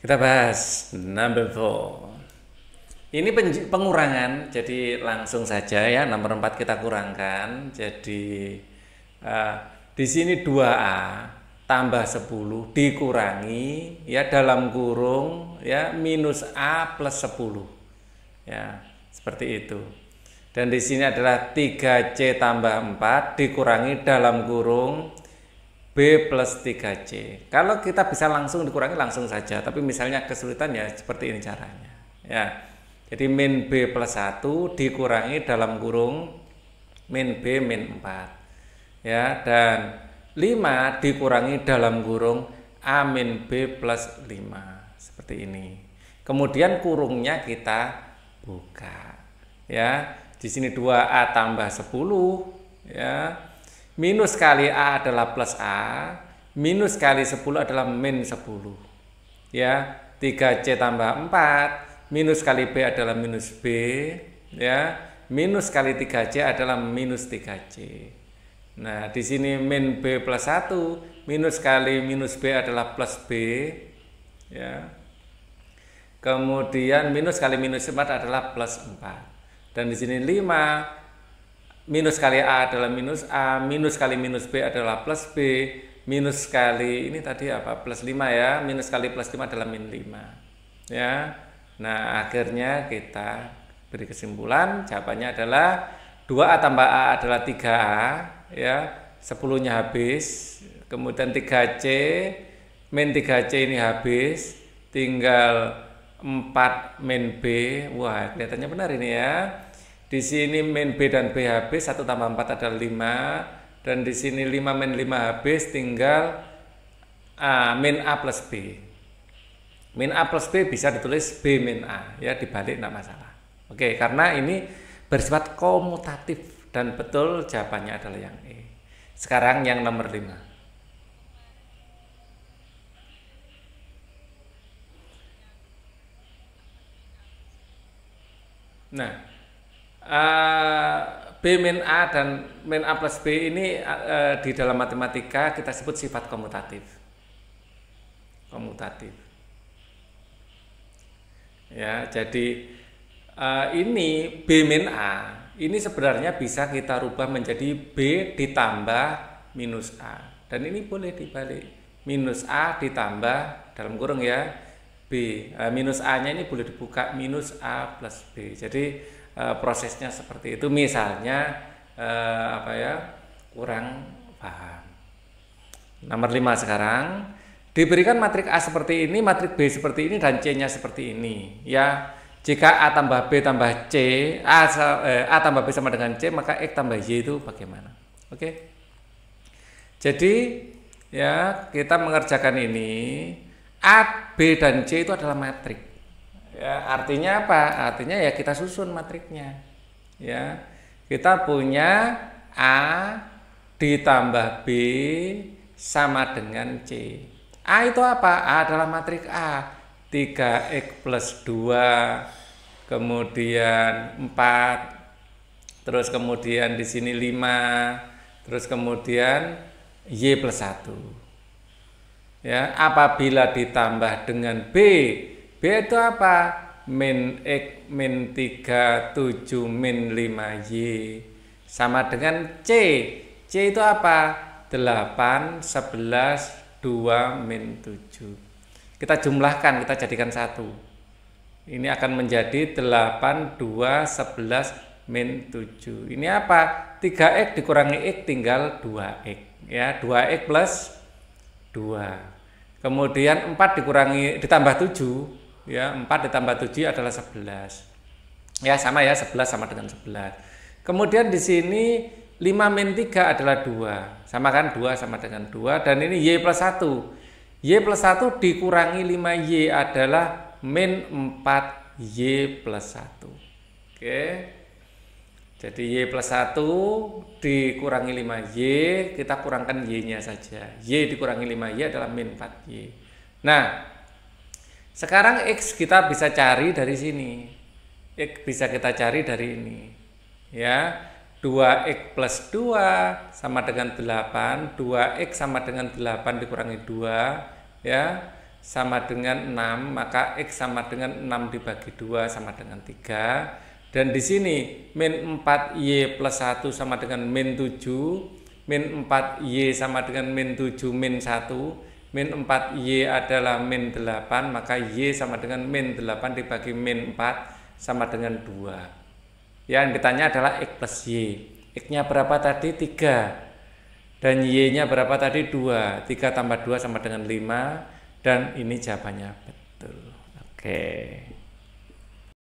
Kita bahas number four. Ini pengurangan, jadi langsung saja ya nomor 4 kita kurangkan. Jadi uh, di sini 2A tambah 10 dikurangi ya dalam kurung ya minus A plus 10. Ya, seperti itu. Dan di sini adalah 3C tambah 4 dikurangi dalam kurung B plus 3C. Kalau kita bisa langsung dikurangi langsung saja, tapi misalnya kesulitan ya seperti ini caranya. Ya. Jadi min B plus 1 dikurangi dalam kurung min B min 4. Ya, dan 5 dikurangi dalam kurung A min B plus 5. Seperti ini. Kemudian kurungnya kita buka. Ya, di sini 2A tambah 10 ya Minus kali A adalah plus A. Minus kali 10 adalah min 10. Ya, 3C tambah 4. Minus kali B adalah minus B. Ya, minus kali 3C adalah minus 3C. Nah, di sini min B plus 1, minus kali minus B adalah plus B. Ya. Kemudian minus kali minus 4 adalah plus 4. Dan di sini 5, minus kali A adalah minus A, minus kali minus B adalah plus B, minus kali ini tadi apa plus 5 ya, minus kali plus 5 adalah min 5. Ya. Nah, akhirnya kita beri kesimpulan jawabannya adalah 2A tambah A adalah 3A ya. 10-nya habis, kemudian 3C min 3C ini habis, tinggal 4 min B. Wah, kelihatannya benar ini ya. Di sini min B dan B habis, 1 tambah 4 ada 5. Dan di sini 5 min 5 habis, tinggal A, min A plus B. Min A plus B bisa ditulis B min A, ya dibalik tidak masalah. Oke, karena ini bersifat komutatif dan betul jawabannya adalah yang E. Sekarang yang nomor 5. Nah, uh, B min A dan min A plus B ini uh, di dalam matematika kita sebut sifat komutatif. Komutatif. Ya, jadi uh, ini B min A. Ini sebenarnya bisa kita rubah menjadi B ditambah minus A. Dan ini boleh dibalik. Minus A ditambah dalam kurung ya B. Uh, minus A-nya ini boleh dibuka minus A plus B. Jadi Eh, prosesnya seperti itu misalnya uh, apa ya kurang paham nomor lima sekarang diberikan matrik A seperti ini matrik B seperti ini dan C nya seperti ini ya jika A tambah B tambah C A, eh, A tambah B sama dengan C maka X tambah Y itu bagaimana oke jadi ya kita mengerjakan ini A, B dan C itu adalah matrik Ya, artinya apa? Artinya ya kita susun matriknya. Ya. Kita punya A ditambah B sama dengan C. A itu apa? A adalah matrik A. 3X plus 2, kemudian 4, terus kemudian di sini 5, terus kemudian Y plus 1. Ya, apabila ditambah dengan B B itu apa? Min X min 3, 7, min 5Y. Sama dengan C. C itu apa? 8, 11, 2, min 7. Kita jumlahkan, kita jadikan satu. Ini akan menjadi 8, 2, 11, min 7. Ini apa? 3X dikurangi X tinggal 2X. Ya, 2X plus 2. Kemudian 4 dikurangi, ditambah 7, ya 4 ditambah 7 adalah 11 ya sama ya 11 sama dengan 11 kemudian di sini 5 min 3 adalah 2 sama kan 2 sama dengan 2 dan ini Y plus 1 Y plus 1 dikurangi 5Y adalah min 4Y plus 1 oke jadi Y plus 1 dikurangi 5Y kita kurangkan Y nya saja Y dikurangi 5Y adalah min 4Y nah sekarang X kita bisa cari dari sini. X bisa kita cari dari ini. Ya, 2X plus 2 sama dengan 8. 2X sama dengan 8 dikurangi 2. Ya, sama dengan 6. Maka X sama dengan 6 dibagi 2 sama dengan 3. Dan di sini min 4Y plus 1 sama dengan min 7. Min 4Y sama dengan min 7 min 1 min 4y adalah min 8 maka y sama dengan min 8 dibagi min 4 sama dengan 2 yang ditanya adalah x plus y x nya berapa tadi 3 dan y nya berapa tadi 2 3 tambah 2 sama dengan 5 dan ini jawabannya betul oke okay.